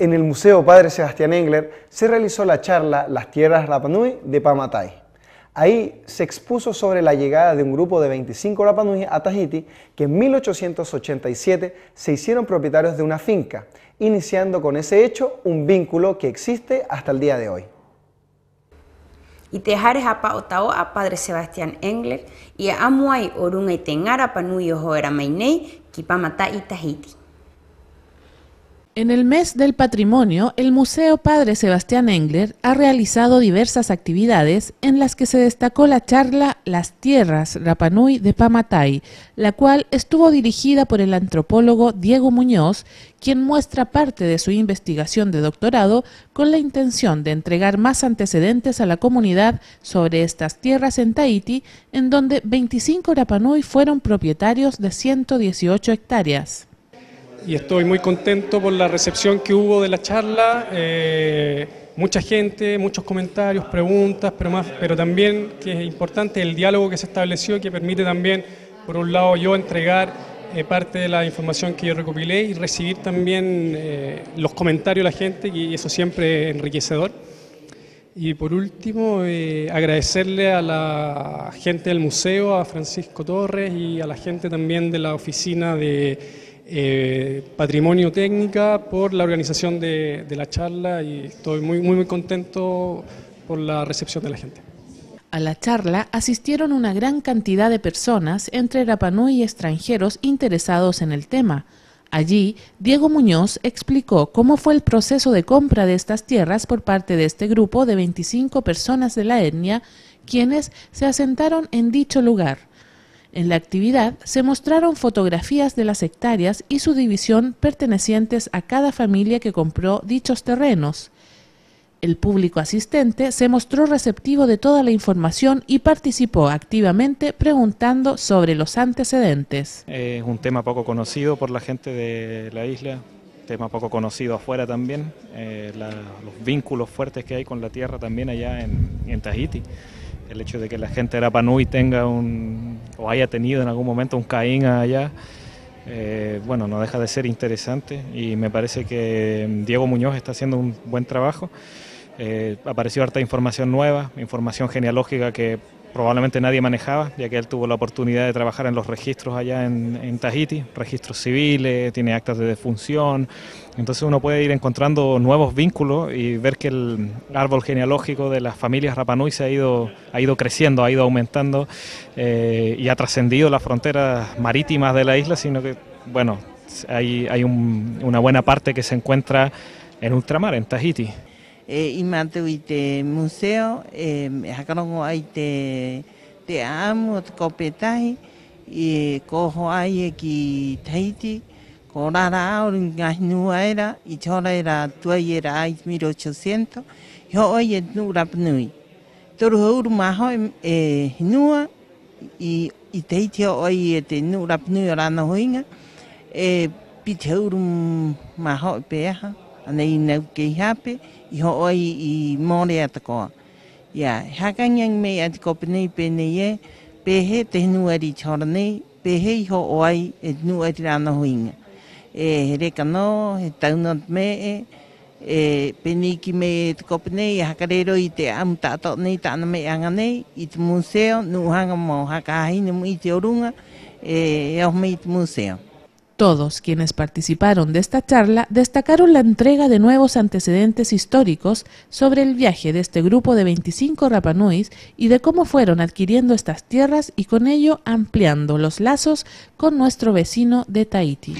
En el Museo Padre Sebastián Engler se realizó la charla Las Tierras Rapanui de Pamatay. Ahí se expuso sobre la llegada de un grupo de 25 Rapanui a Tahiti que en 1887 se hicieron propietarios de una finca, iniciando con ese hecho un vínculo que existe hasta el día de hoy. Y te a a padre Sebastián Engler y a amuay y tengara o mainei Pamatai y Tahiti. En el mes del patrimonio, el Museo Padre Sebastián Engler ha realizado diversas actividades en las que se destacó la charla Las tierras Rapanui de Pamatay, la cual estuvo dirigida por el antropólogo Diego Muñoz, quien muestra parte de su investigación de doctorado con la intención de entregar más antecedentes a la comunidad sobre estas tierras en Tahiti, en donde 25 Rapanui fueron propietarios de 118 hectáreas y estoy muy contento por la recepción que hubo de la charla. Eh, mucha gente, muchos comentarios, preguntas, pero, más, pero también que es importante el diálogo que se estableció que permite también, por un lado, yo entregar eh, parte de la información que yo recopilé y recibir también eh, los comentarios de la gente y eso siempre es enriquecedor. Y por último, agradecerle a la gente del museo, a Francisco Torres y a la gente también de la oficina de eh, patrimonio Técnica por la organización de, la charla y estoy muy, muy, muy contento por la recepción de la gente. A la charla asistieron una gran cantidad de personas entre Rapanui y extranjeros interesados en el tema. Allí, Diego Muñoz explicó cómo fue el proceso de compra de estas tierras por parte de este grupo de 25 personas de la etnia, quienes se asentaron en dicho lugar. En la actividad se mostraron fotografías de las hectáreas y su división pertenecientes a cada familia que compró dichos terrenos. El público asistente se mostró receptivo de toda la información y participó activamente preguntando sobre los antecedentes. Es un tema poco conocido por la gente de la isla, tema poco conocido afuera también, eh, los vínculos fuertes que hay con la tierra también allá en, Tahiti el hecho de que la gente de Arapanui tenga un, o haya tenido en algún momento un Caín allá, eh, bueno, no deja de ser interesante y me parece que mm, Diego Muñoz está haciendo un buen trabajo. Eh, apareció harta información nueva, información genealógica que probablemente nadie manejaba, ya que él tuvo la oportunidad de trabajar en los registros allá en, Tahiti, registros civiles, tiene actas de defunción, entonces uno puede ir encontrando nuevos vínculos y ver que el árbol genealógico de las familias Rapanui se ha ido, ha ido creciendo, ha ido aumentando eh, y ha trascendido las fronteras marítimas de la isla, sino que, bueno, hay, hay una buena parte que se encuentra en ultramar, en Tahiti. e i mātu i te museo, e, e hakarongo ai te, te āmu o te kopetai, e koho ai e ki Tahiti, ko rara aoru ngā hinua era, i tōra era tua era ai 1800, hio oi e tnu rapanui. Toru hauru maho e, e hinua, i, i Tahiti hio oi e te nu rapanui o rana huinga, e piti hauru maho e peaha, ana i nau kei hape, i ho oi i mōre atakoa. Ia, yeah. hakangi ang mei ati ko penei penei e, pehe te hinu ari tora nei, pehe i ho oi e tinu ati rāna huinga. E he reka no, he taunat me e, e penei ki mei e te ko penei, e hakarero i te amu tātot nei, tāna mei anga nei, i te museo, nu hanga mō hakahine mo i te orunga, e, e ohme i te museo. Todos quienes participaron de esta charla destacaron la entrega de nuevos antecedentes históricos sobre el viaje de este grupo de 25 Rapanui y de cómo fueron adquiriendo estas tierras y con ello ampliando los lazos con nuestro vecino de Tahiti.